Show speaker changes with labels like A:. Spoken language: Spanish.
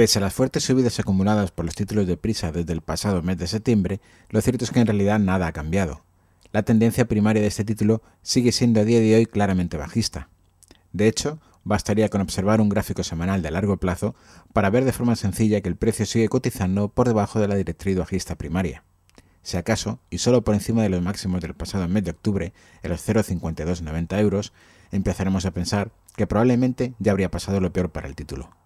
A: Pese a las fuertes subidas acumuladas por los títulos de prisa desde el pasado mes de septiembre, lo cierto es que en realidad nada ha cambiado. La tendencia primaria de este título sigue siendo a día de hoy claramente bajista. De hecho, bastaría con observar un gráfico semanal de largo plazo para ver de forma sencilla que el precio sigue cotizando por debajo de la directriz bajista primaria. Si acaso, y solo por encima de los máximos del pasado mes de octubre, en los 0,5290 euros, empezaremos a pensar que probablemente ya habría pasado lo peor para el título.